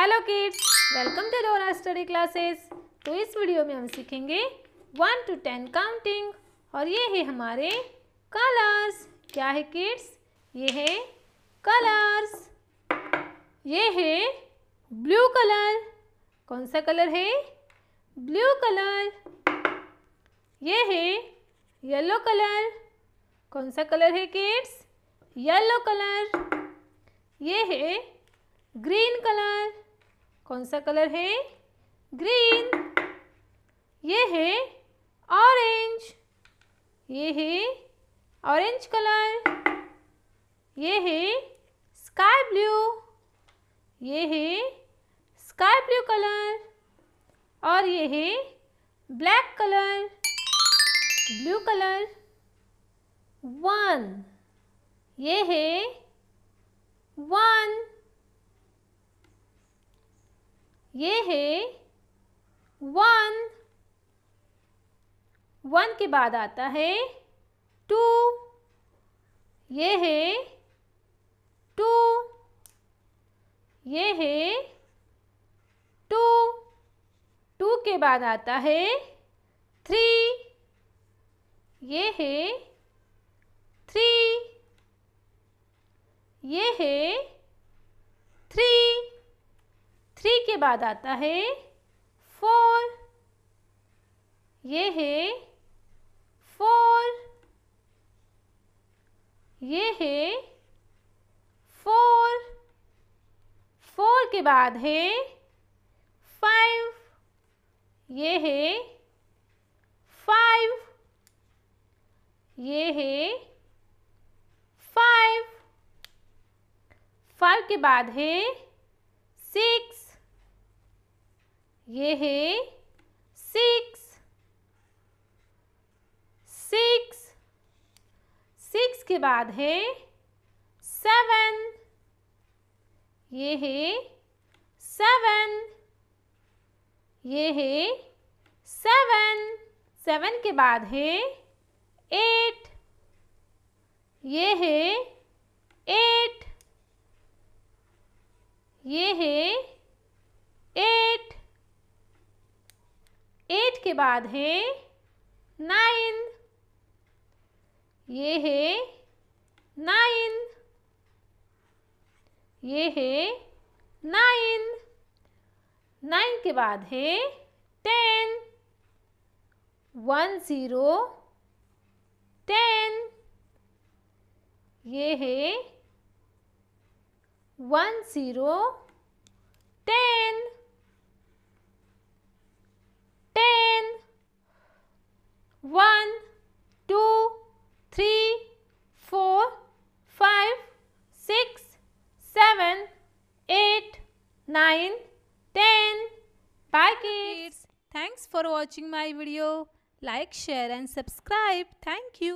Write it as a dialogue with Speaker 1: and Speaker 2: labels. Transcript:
Speaker 1: Hello kids welcome to Dora study classes तो इस video में हम सीखेंगे वन टू टेन काउंटिंग और ये है हमारे कलर्स क्या है किड्स ये है कलर्स ये है ब्लू कलर कौन सा कलर है ब्लू कलर ये है येलो कलर कौन सा कलर है किड्स येलो कलर ये है ग्रीन कलर कौन सा कलर है ग्रीन ये है ऑरेंज ये है ऑरेंज कलर ये है स्काई ब्लू ये है स्काई ब्लू कलर और ये है black colour blue colour one ये है वन ये है वन वन के बाद आता है टू ये है टू ये है टू टू के बाद आता है थ्री ये है थ्री ये है के बाद आता है फोर ये है फोर ये है फोर फोर के बाद है फाइव ये है फाइव ये है फाइव फाइव के बाद है सिक्स ये है सिक्स सिक्स सिक्स के बाद है सेवन ये है सेवन ये है सेवन सेवन के बाद है एट ये है एट ये है के बाद है नाइन ये है नाइन ये है नाइन नाइन के बाद है टेन वन ज़ीरो टेन ये है one zero ten 9, 10. Bye kids. Thanks for watching my video. Like, share and subscribe. Thank you.